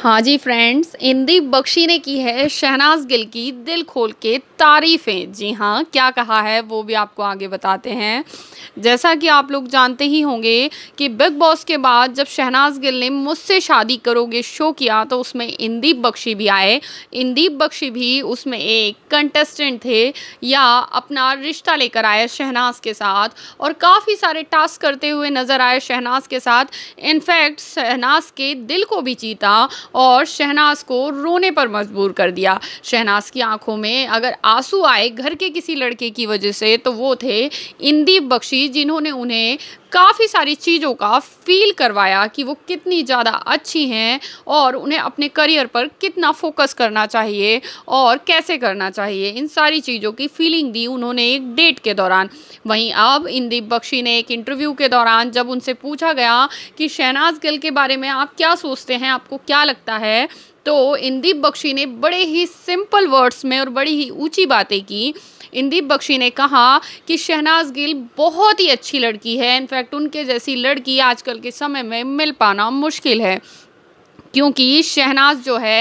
हाँ जी फ्रेंड्स इंदी बख्शी ने की है शहनाज गिल की दिल खोल के तारीफ़ें जी हाँ क्या कहा है वो भी आपको आगे बताते हैं जैसा कि आप लोग जानते ही होंगे कि बिग बॉस के बाद जब शहनाज गिल ने मुझसे शादी करोगे शो किया तो उसमें इंदीप बख्शी भी आए इंदीप बख्शी भी उसमें एक कंटेस्टेंट थे या अपना रिश्ता लेकर आए शहनाज के साथ और काफ़ी सारे टास्क करते हुए नज़र आए शहनाज के साथ इनफैक्ट शहनाज के दिल को भी जीता और शहनाज को रोने पर मजबूर कर दिया शहनाज की आंखों में अगर आंसू आए घर के किसी लड़के की वजह से तो वो थे इंदीप बख्शी जिन्होंने उन्हें काफ़ी सारी चीज़ों का फील करवाया कि वो कितनी ज़्यादा अच्छी हैं और उन्हें अपने करियर पर कितना फोकस करना चाहिए और कैसे करना चाहिए इन सारी चीज़ों की फीलिंग दी उन्होंने एक डेट के दौरान वहीं अब इंदीप बख्शी ने एक इंटरव्यू के दौरान जब उनसे पूछा गया कि शहनाज गिल के बारे में आप क्या सोचते हैं आपको क्या लगता है तो इंदीप बख्शी ने बड़े ही सिंपल वर्ड्स में और बड़ी ही ऊंची बातें की इंदीप बख्शी ने कहा कि शहनाज गिल बहुत ही अच्छी लड़की है इनफैक्ट उनके जैसी लड़की आजकल के समय में मिल पाना मुश्किल है क्योंकि शहनाज जो है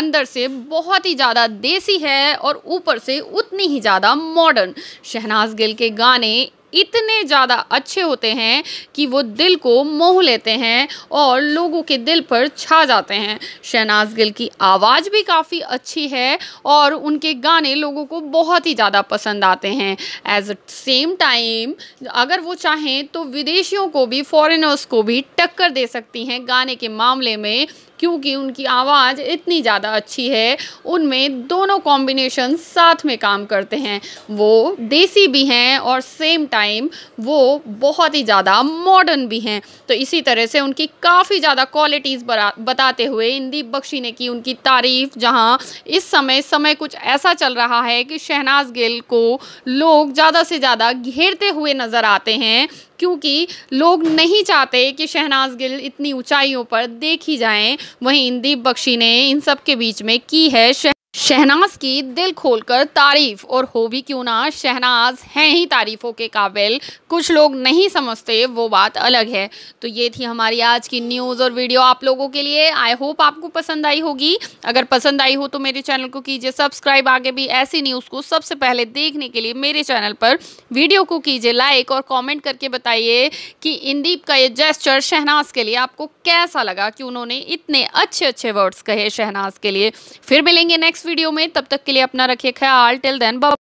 अंदर से बहुत ही ज़्यादा देसी है और ऊपर से उतनी ही ज़्यादा मॉडर्न शहनाज गिल के गाने इतने ज़्यादा अच्छे होते हैं कि वो दिल को मोह लेते हैं और लोगों के दिल पर छा जाते हैं शहनाज गिल की आवाज़ भी काफ़ी अच्छी है और उनके गाने लोगों को बहुत ही ज़्यादा पसंद आते हैं एज सेम टाइम अगर वो चाहें तो विदेशियों को भी फॉरेनर्स को भी टक्कर दे सकती हैं गाने के मामले में क्योंकि उनकी आवाज़ इतनी ज़्यादा अच्छी है उनमें दोनों कॉम्बिनेशन साथ में काम करते हैं वो देसी भी हैं और सेम टाइम टाइम वो बहुत ही ज़्यादा मॉडर्न भी हैं तो इसी तरह से उनकी काफ़ी ज़्यादा क्वालिटीज़ बताते हुए इंदीप बख्शी ने की उनकी तारीफ़ जहाँ इस समय समय कुछ ऐसा चल रहा है कि शहनाज गिल को लोग ज़्यादा से ज़्यादा घेरते हुए नज़र आते हैं क्योंकि लोग नहीं चाहते कि शहनाज गिल इतनी ऊंचाइयों पर देखी जाएं वहीं इंदीप बख्शी ने इन सब के बीच में की है शहनाज की दिल खोलकर तारीफ और हो भी क्यों ना शहनाज हैं ही तारीफ़ों के काबिल कुछ लोग नहीं समझते वो बात अलग है तो ये थी हमारी आज की न्यूज़ और वीडियो आप लोगों के लिए आई होप आपको पसंद आई होगी अगर पसंद आई हो तो मेरे चैनल को कीजिए सब्सक्राइब आगे भी ऐसी न्यूज़ को सबसे पहले देखने के लिए मेरे चैनल पर वीडियो को कीजिए लाइक और कॉमेंट करके बताइए कि इंदीप का ये जेस्चर शहनाज के लिए आपको कैसा लगा कि उन्होंने इतने अच्छे अच्छे वर्ड्स कहे शहनाज के लिए फिर मिलेंगे नेक्स्ट वीडियो में तब तक के लिए अपना रखिए ख्याल टिल देन